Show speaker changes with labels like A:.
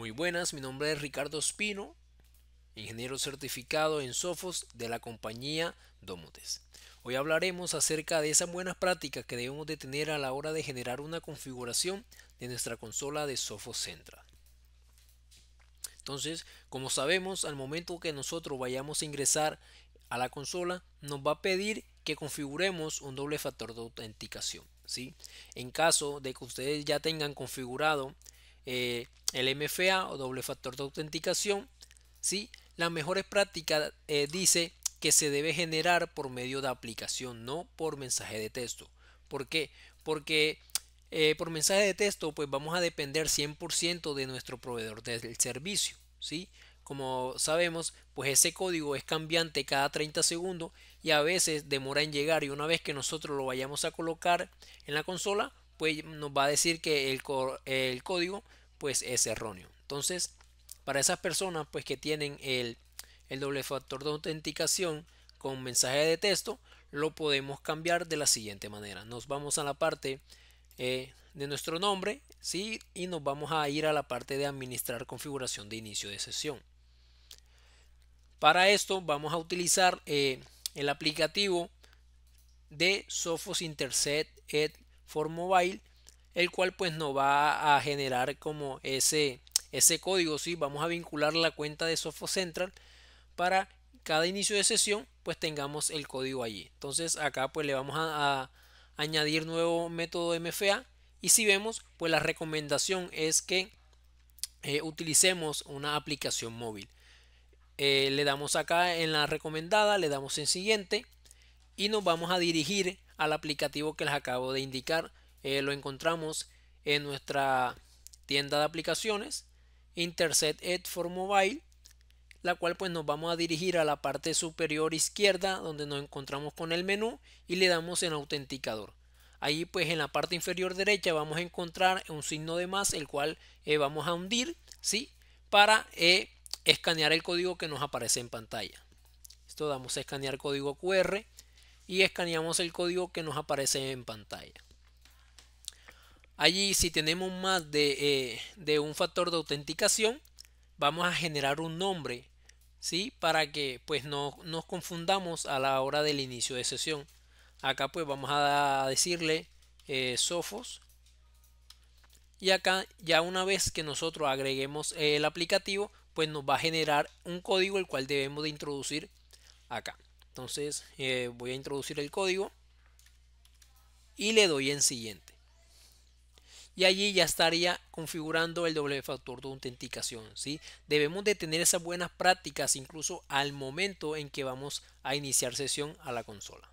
A: Muy buenas, mi nombre es Ricardo Espino, ingeniero certificado en Sophos de la compañía Domotes. Hoy hablaremos acerca de esas buenas prácticas que debemos de tener a la hora de generar una configuración de nuestra consola de Sophos Central. Entonces, como sabemos, al momento que nosotros vayamos a ingresar a la consola, nos va a pedir que configuremos un doble factor de autenticación. ¿sí? En caso de que ustedes ya tengan configurado eh, el MFA o doble factor de autenticación, ¿sí? las mejores prácticas eh, dice que se debe generar por medio de aplicación, no por mensaje de texto. ¿Por qué? Porque eh, por mensaje de texto pues vamos a depender 100% de nuestro proveedor del servicio. ¿sí? Como sabemos, pues ese código es cambiante cada 30 segundos y a veces demora en llegar y una vez que nosotros lo vayamos a colocar en la consola, pues nos va a decir que el, el código pues es erróneo. Entonces, para esas personas pues que tienen el, doble factor de autenticación con mensaje de texto, lo podemos cambiar de la siguiente manera. Nos vamos a la parte eh, de nuestro nombre ¿sí? y nos vamos a ir a la parte de administrar configuración de inicio de sesión. Para esto vamos a utilizar eh, el aplicativo de Sophos Intercept Ed for mobile el cual pues nos va a generar como ese, ese código, si vamos a vincular la cuenta de Sofo Central para cada inicio de sesión pues tengamos el código allí. Entonces acá pues le vamos a, añadir nuevo método MFA y si vemos pues la recomendación es que eh, utilicemos una aplicación móvil. Eh, le damos acá en la recomendada, le damos en siguiente y nos vamos a dirigir al aplicativo que les acabo de indicar. Eh, lo encontramos en nuestra tienda de aplicaciones Intercept Ed for Mobile, la cual pues nos vamos a dirigir a la parte superior izquierda donde nos encontramos con el menú y le damos en autenticador. Ahí pues en la parte inferior derecha vamos a encontrar un signo de más el cual eh, vamos a hundir, ¿sí? Para eh, escanear el código que nos aparece en pantalla. Esto damos a escanear código QR y escaneamos el código que nos aparece en pantalla. Allí si tenemos más eh, de, un factor de autenticación, vamos a generar un nombre ¿sí? para que pues no nos confundamos a la hora del inicio de sesión. Acá pues vamos a decirle eh, sofos. y acá ya una vez que nosotros agreguemos el aplicativo pues nos va a generar un código el cual debemos de introducir acá. Entonces eh, voy a introducir el código y le doy en siguiente. Y allí ya estaría configurando el doble factor de autenticación. ¿sí? Debemos de tener esas buenas prácticas incluso al momento en que vamos a iniciar sesión a la consola.